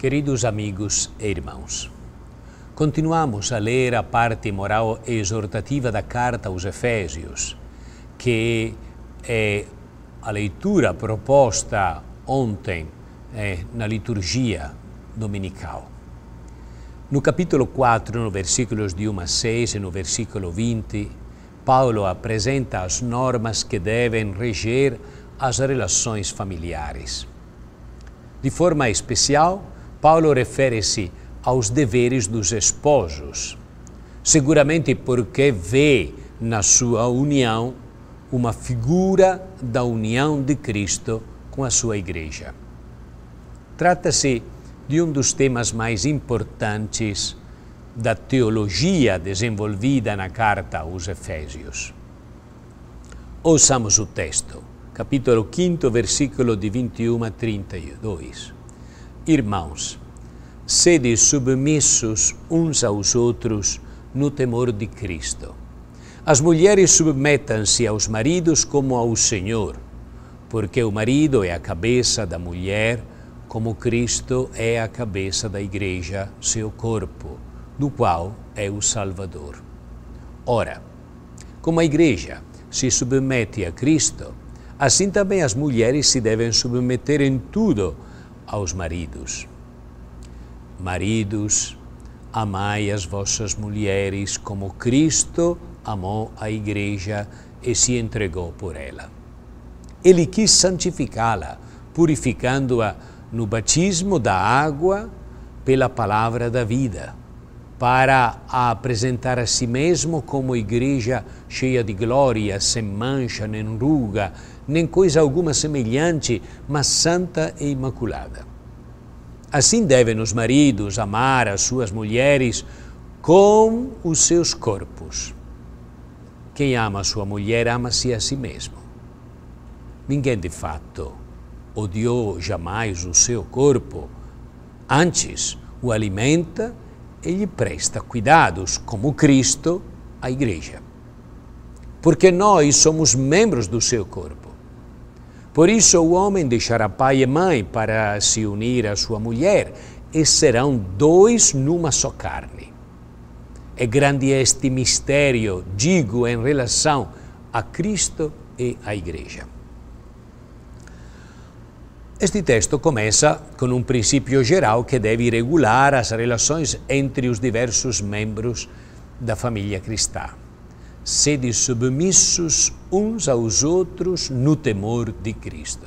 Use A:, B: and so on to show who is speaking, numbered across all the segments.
A: Queridos amigos e irmãos, continuamos a ler a parte moral exortativa da carta aos Efésios, que é a leitura proposta ontem é, na liturgia dominical. No capítulo 4, no versículos de 1 a 6 e no versículo 20, Paulo apresenta as normas que devem reger as relações familiares. De forma especial, Paulo refere-se aos deveres dos esposos, seguramente porque vê na sua união uma figura da união de Cristo com a sua igreja. Trata-se de um dos temas mais importantes da teologia desenvolvida na carta aos Efésios. Ouçamos o texto, capítulo 5, versículo de 21 a 32. Irmãos, sede submissos uns aos outros no temor de Cristo. As mulheres submetam-se aos maridos como ao Senhor, porque o marido é a cabeça da mulher, como Cristo é a cabeça da igreja, seu corpo, do qual é o Salvador. Ora, como a igreja se submete a Cristo, assim também as mulheres se devem submeter em tudo aos maridos: Maridos, amai as vossas mulheres como Cristo amou a Igreja e se entregou por ela. Ele quis santificá-la, purificando-a no batismo da água pela palavra da vida para apresentar a si mesmo como igreja cheia de glória, sem mancha, nem ruga, nem coisa alguma semelhante, mas santa e imaculada. Assim devem os maridos amar as suas mulheres com os seus corpos. Quem ama a sua mulher ama-se a si mesmo. Ninguém de fato odiou jamais o seu corpo, antes o alimenta ele presta cuidados, como Cristo, à igreja. Porque nós somos membros do seu corpo. Por isso, o homem deixará pai e mãe para se unir à sua mulher, e serão dois numa só carne. É grande este mistério, digo, em relação a Cristo e à Igreja. Este texto começa com um princípio geral que deve regular as relações entre os diversos membros da família cristã. Sede submissos uns aos outros no temor de Cristo.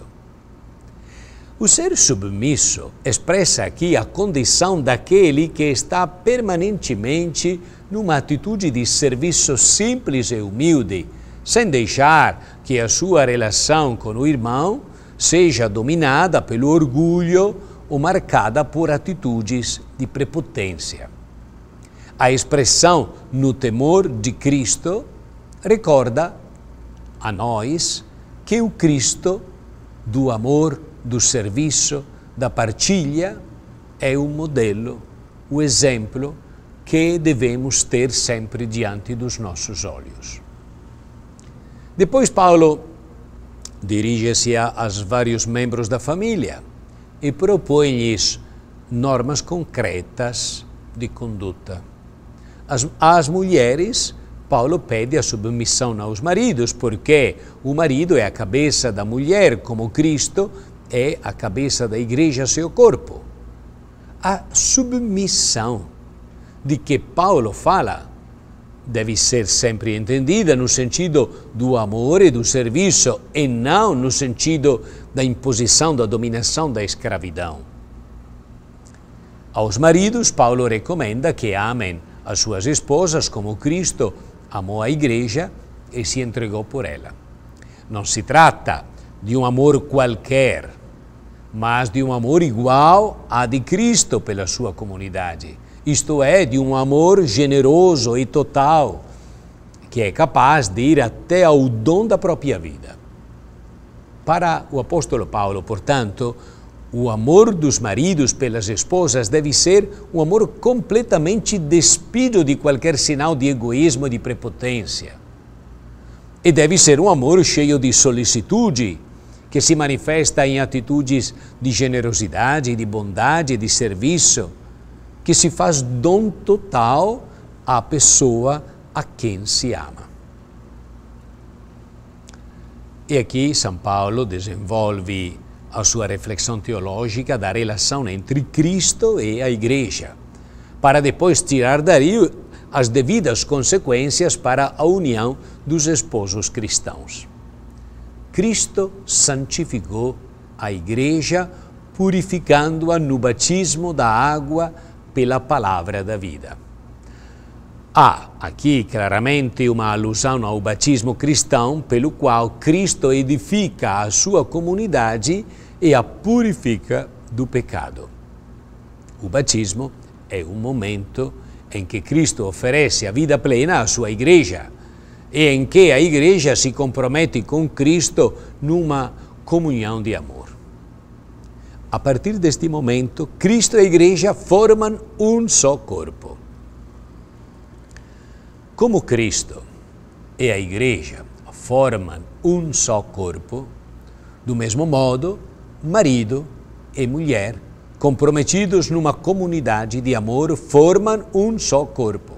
A: O ser submisso expressa aqui a condição daquele que está permanentemente numa atitude de serviço simples e humilde, sem deixar que a sua relação com o irmão seja dominada pelo orgulho ou marcada por atitudes de prepotência. A expressão no temor de Cristo recorda a nós que o Cristo do amor, do serviço, da partilha é um modelo, o um exemplo que devemos ter sempre diante dos nossos olhos. Depois Paulo dirige-se aos vários membros da família e propõe-lhes normas concretas de conduta. As, às mulheres, Paulo pede a submissão aos maridos, porque o marido é a cabeça da mulher, como Cristo é a cabeça da igreja, seu corpo. A submissão de que Paulo fala deve ser sempre entendida no sentido do amor e do serviço e não no sentido da imposição, da dominação, da escravidão. Aos maridos, Paulo recomenda que amem as suas esposas como Cristo amou a Igreja e se entregou por ela. Não se trata de um amor qualquer, mas de um amor igual a de Cristo pela sua comunidade isto é, de um amor generoso e total, que é capaz de ir até ao dom da própria vida. Para o apóstolo Paulo, portanto, o amor dos maridos pelas esposas deve ser um amor completamente despido de qualquer sinal de egoísmo e de prepotência. E deve ser um amor cheio de solicitude, que se manifesta em atitudes de generosidade, de bondade, de serviço que se faz dom total à pessoa a quem se ama. E aqui São Paulo desenvolve a sua reflexão teológica da relação entre Cristo e a Igreja, para depois tirar daí as devidas consequências para a união dos esposos cristãos. Cristo santificou a Igreja, purificando-a no batismo da água pela palavra da vida. Há aqui claramente uma alusão ao batismo cristão, pelo qual Cristo edifica a sua comunidade e a purifica do pecado. O batismo é um momento em que Cristo oferece a vida plena à sua igreja e em que a igreja se compromete com Cristo numa comunhão de amor. A partir deste momento, Cristo e a Igreja formam um só corpo. Como Cristo e a Igreja formam um só corpo, do mesmo modo, marido e mulher, comprometidos numa comunidade de amor, formam um só corpo.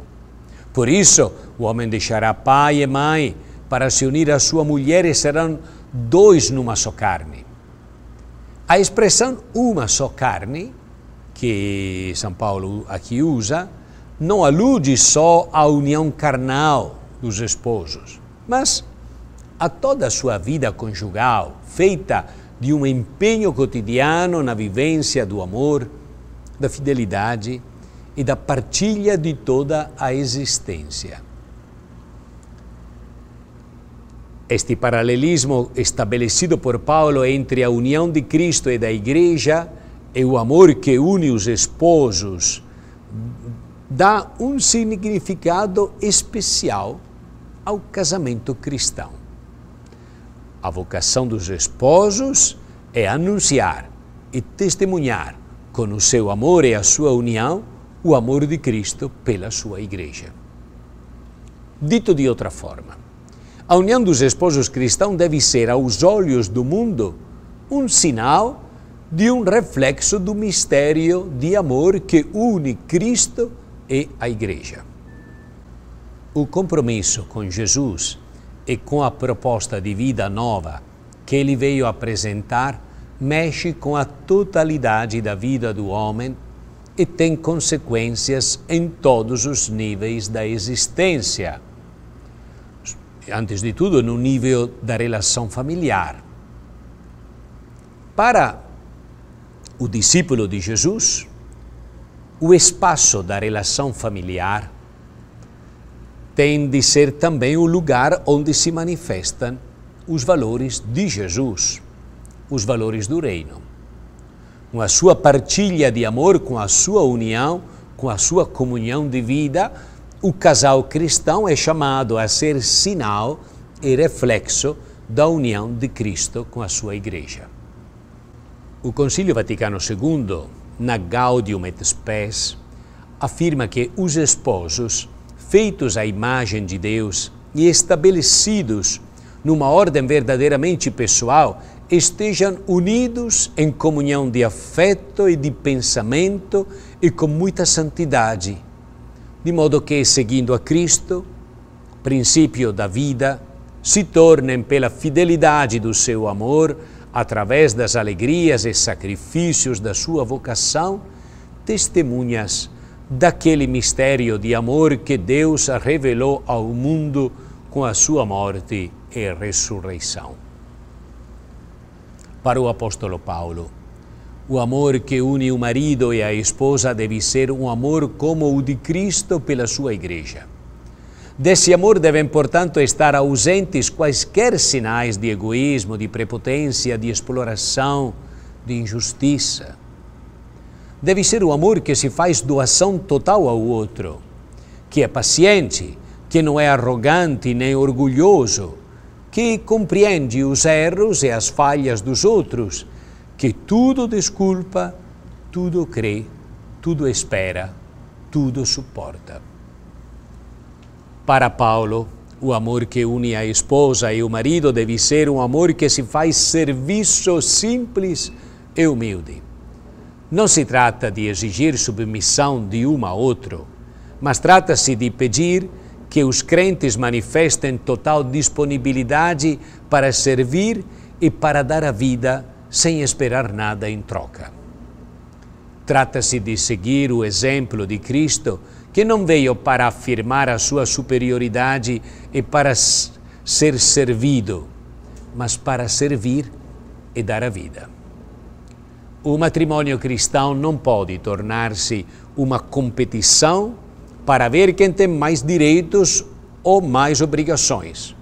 A: Por isso, o homem deixará pai e mãe para se unir à sua mulher e serão dois numa só carne. A expressão uma só carne, que São Paulo aqui usa, não alude só à união carnal dos esposos, mas a toda a sua vida conjugal, feita de um empenho cotidiano na vivência do amor, da fidelidade e da partilha de toda a existência. Este paralelismo estabelecido por Paulo entre a união de Cristo e da Igreja e o amor que une os esposos dá um significado especial ao casamento cristão. A vocação dos esposos é anunciar e testemunhar com o seu amor e a sua união o amor de Cristo pela sua igreja. Dito de outra forma, a união dos esposos cristãos deve ser, aos olhos do mundo, um sinal de um reflexo do mistério de amor que une Cristo e a Igreja. O compromisso com Jesus e com a proposta de vida nova que ele veio apresentar mexe com a totalidade da vida do homem e tem consequências em todos os níveis da existência antes de tudo, no nível da relação familiar. Para o discípulo de Jesus, o espaço da relação familiar tem de ser também o lugar onde se manifestam os valores de Jesus, os valores do reino. Com a sua partilha de amor, com a sua união, com a sua comunhão de vida, o casal cristão é chamado a ser sinal e reflexo da união de Cristo com a sua Igreja. O Concílio Vaticano II, na Gaudium et Spes, afirma que os esposos, feitos à imagem de Deus e estabelecidos numa ordem verdadeiramente pessoal, estejam unidos em comunhão de afeto e de pensamento e com muita santidade, di modo che seguendo a Cristo, princípio da vida, se tornem pela fidelidade do seu amor, através das alegrias e sacrifícios da sua vocação, testemunhas daquele mistério de amor que Deus revelou ao mundo com a sua morte e ressurreição. Para o apóstolo Paulo, o amor que une o marido e a esposa deve ser um amor como o de Cristo pela sua igreja. Desse amor devem, portanto, estar ausentes quaisquer sinais de egoísmo, de prepotência, de exploração, de injustiça. Deve ser o amor que se faz doação total ao outro, que é paciente, que não é arrogante nem orgulhoso, que compreende os erros e as falhas dos outros que tudo desculpa, tudo crê, tudo espera, tudo suporta. Para Paulo, o amor que une a esposa e o marido deve ser um amor que se faz serviço simples e humilde. Não se trata de exigir submissão de um a outro, mas trata-se de pedir que os crentes manifestem total disponibilidade para servir e para dar a vida sem esperar nada em troca. Trata-se de seguir o exemplo de Cristo, que não veio para afirmar a sua superioridade e para ser servido, mas para servir e dar a vida. O matrimônio cristão não pode tornar-se uma competição para ver quem tem mais direitos ou mais obrigações,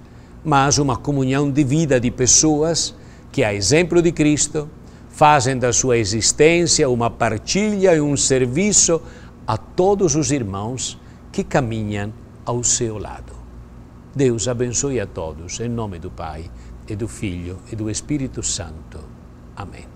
A: mas uma comunhão de vida de pessoas que, a exemplo de Cristo, fazem da sua existência uma partilha e um serviço a todos os irmãos que caminham ao seu lado. Deus abençoe a todos, em nome do Pai, e do Filho e do Espírito Santo. Amém.